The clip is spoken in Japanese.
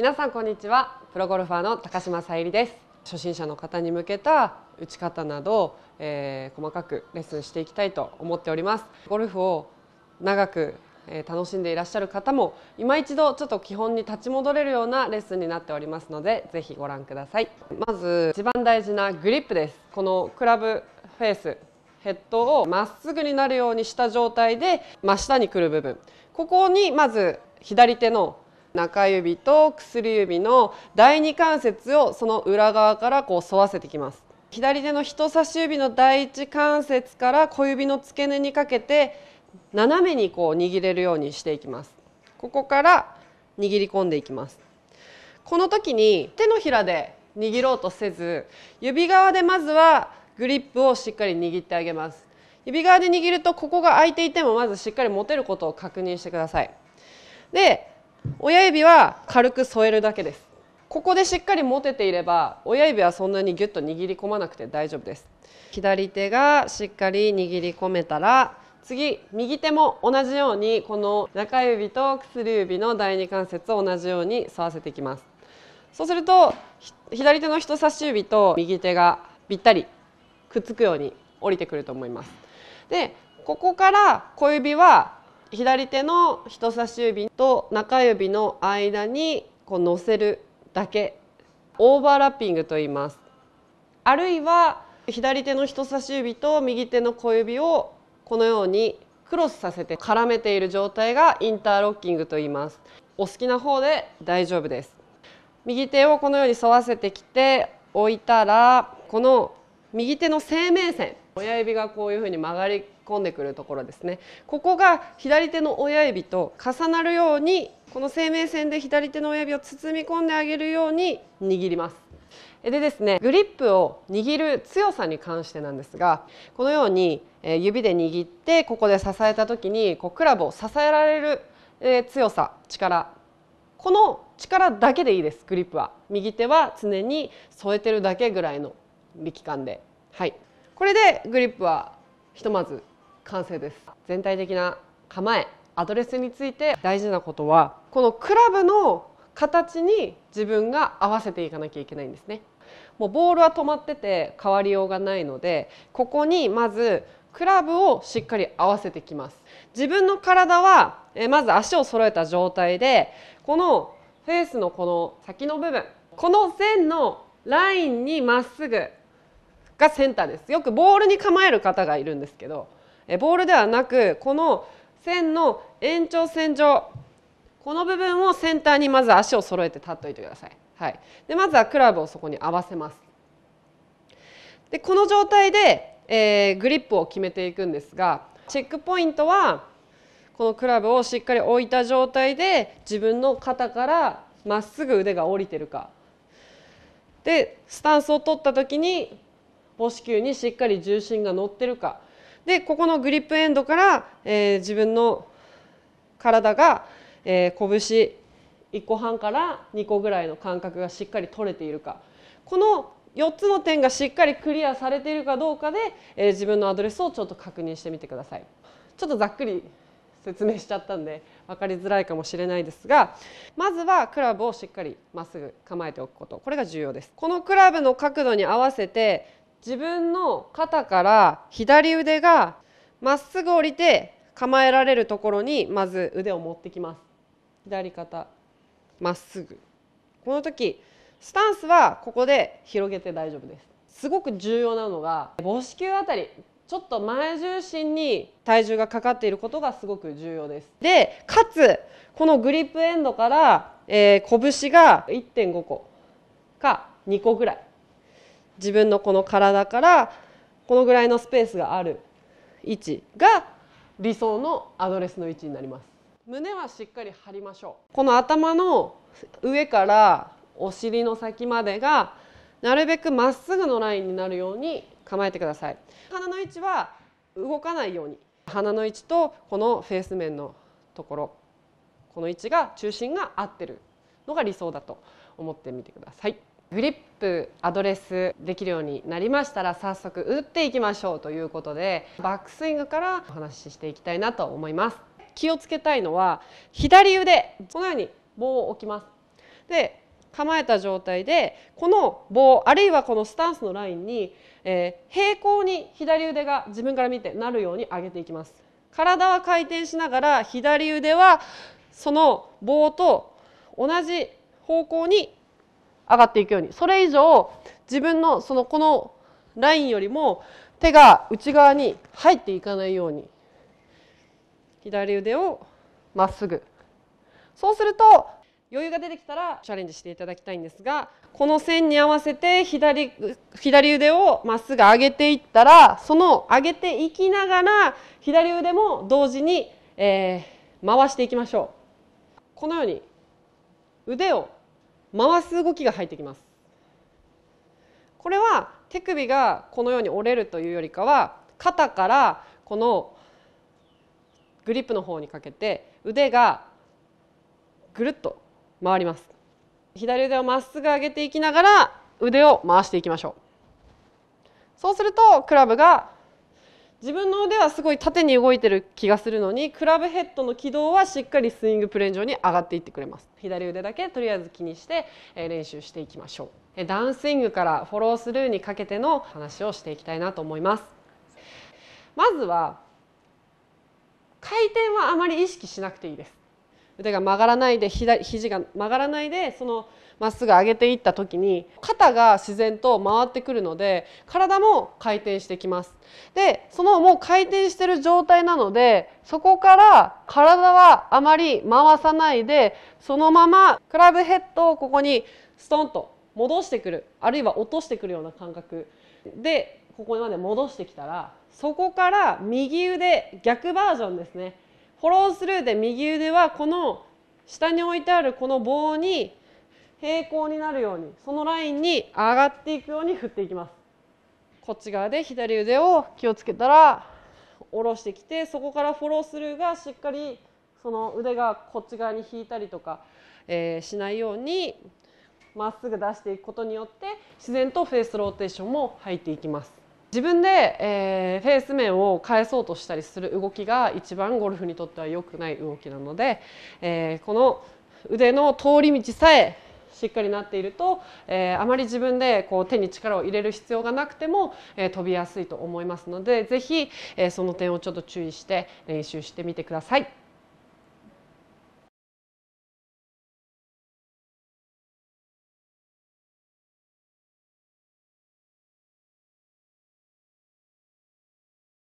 皆さんこんにちはプロゴルファーの高島さゆりです初心者の方に向けた打ち方など、えー、細かくレッスンしていきたいと思っておりますゴルフを長く楽しんでいらっしゃる方も今一度ちょっと基本に立ち戻れるようなレッスンになっておりますのでぜひご覧くださいまず一番大事なグリップですこのクラブフェースヘッドをまっすぐになるようにした状態で真下に来る部分ここにまず左手の中指と薬指の第二関節をその裏側からこう沿わせてきます左手の人差し指の第一関節から小指の付け根にかけて斜めにこう握れるようにしていきますここから握り込んでいきますこの時に手のひらで握ろうとせず指側でまずはグリップをしっかり握ってあげます指側で握るとここが空いていてもまずしっかり持てることを確認してくださいで親指は軽く添えるだけですここでしっかり持てていれば親指はそんなにギュッと握り込まなくて大丈夫です左手がしっかり握り込めたら次右手も同じようにこの中指と薬指の第二関節を同じように沿わせていきますそうすると左手の人差し指と右手がぴったりくっつくように降りてくると思いますでここから小指は左手の人差し指と中指の間にこう乗せるだけオーバーラッピングと言いますあるいは左手の人差し指と右手の小指をこのようにクロスさせて絡めている状態がインターロッキングと言いますお好きな方で大丈夫です右手をこのように沿わせてきて置いたらこの右手の生命線親指がこういうふうに曲がり込んでくるところですねここが左手の親指と重なるようにこの生命線で左手の親指を包み込んであげるように握りますでですねグリップを握る強さに関してなんですがこのように指で握ってここで支えた時にこうクラブを支えられる強さ力この力だけでいいですグリップは右手は常に添えてるだけぐらいの力感ではいこれでグリップはひとまず完成です全体的な構えアドレスについて大事なことはこのクラブの形に自分が合わせていかなきゃいけないんですねもうボールは止まってて変わりようがないのでここにまずクラブをしっかり合わせてきます自分の体はまず足を揃えた状態でこのフェースのこの先の部分この線のラインにまっすぐがセンターですよくボールに構える方がいるんですけどえボールではなくこの線の延長線上この部分を先端にまず足を揃えて立っておいてください、はい、でまずはクラブをそこに合わせますでこの状態で、えー、グリップを決めていくんですがチェックポイントはこのクラブをしっかり置いた状態で自分の肩からまっすぐ腕が下りてるかでスタンスを取った時に母子球にしっかり重心が乗ってるかでここのグリップエンドから、えー、自分の体が、えー、拳1個半から2個ぐらいの間隔がしっかり取れているかこの4つの点がしっかりクリアされているかどうかで、えー、自分のアドレスをちょっと確認してみてください。ちょっとざっくり説明しちゃったんで分かりづらいかもしれないですがまずはクラブをしっかりまっすぐ構えておくことこれが重要ですこのクラブの角度に合わせて自分の肩から左腕がまっすぐ降りて構えられるところにまず腕を持ってきます左肩まっすぐこの時スタンスはここで広げて大丈夫ですすごく重要なのが母子球あたりちょっと前重心に体重がかかっていることがすごく重要ですでかつこのグリップエンドから、えー、拳が1.5個か2個ぐらい自分のこの体からこのぐらいのスペースがある位置が理想のアドレスの位置になります胸はしっかり張りましょうこの頭の上からお尻の先までがなるべくまっすぐのラインになるように構えてください鼻の位置は動かないように鼻の位置とこのフェース面のところこの位置が中心が合ってるのが理想だと思ってみてください。フリップアドレスできるようになりましたら早速打っていきましょうということでバックスイングからお話ししていきたいなと思います気をつけたいのは左腕このように棒を置きますで構えた状態でこの棒あるいはこのスタンスのラインに、えー、平行に左腕が自分から見てなるように上げていきます体は回転しながら左腕はその棒と同じ方向に上がっていくようにそれ以上自分のそのこのラインよりも手が内側に入っていかないように左腕をまっすぐそうすると余裕が出てきたらチャレンジしていただきたいんですがこの線に合わせて左左腕をまっすぐ上げていったらその上げていきながら左腕も同時に、えー、回していきましょうこのように腕を回す動きが入ってきますこれは手首がこのように折れるというよりかは肩からこのグリップの方にかけて腕がぐるっと回ります左腕をまっすぐ上げていきながら腕を回していきましょうそうするとクラブが自分の腕はすごい縦に動いてる気がするのにクラブヘッドの軌道はしっかりスイングプレーン上に上がっていってくれます左腕だけとりあえず気にして練習していきましょうダウンスイングからフォロースルーにかけての話をしていきたいなと思いますまずは回転はあまり意識しなくていいです腕が曲がらないで左肘が曲がらないでそのまっすぐ上げていった時に肩が自然と回ってくるので体も回転してきますでそのもう回転してる状態なのでそこから体はあまり回さないでそのままクラブヘッドをここにストンと戻してくるあるいは落としてくるような感覚でここまで戻してきたらそこから右腕逆バージョンですねフォロースルーで右腕はこの下に置いてあるこの棒に平行になるようにそのラインに上がっていくように振っていきますこっち側で左腕を気をつけたら下ろしてきてそこからフォロースルーがしっかりその腕がこっち側に引いたりとか、えー、しないようにまっすぐ出していくことによって自然とフェースローテーションも入っていきます自分で、えー、フェース面を返そうとしたりする動きが一番ゴルフにとっては良くない動きなので、えー、この腕の通り道さえしっかりなっていると、えー、あまり自分でこう手に力を入れる必要がなくても、えー、飛びやすいと思いますので是非、えー、その点をちょっと注意して練習してみてください。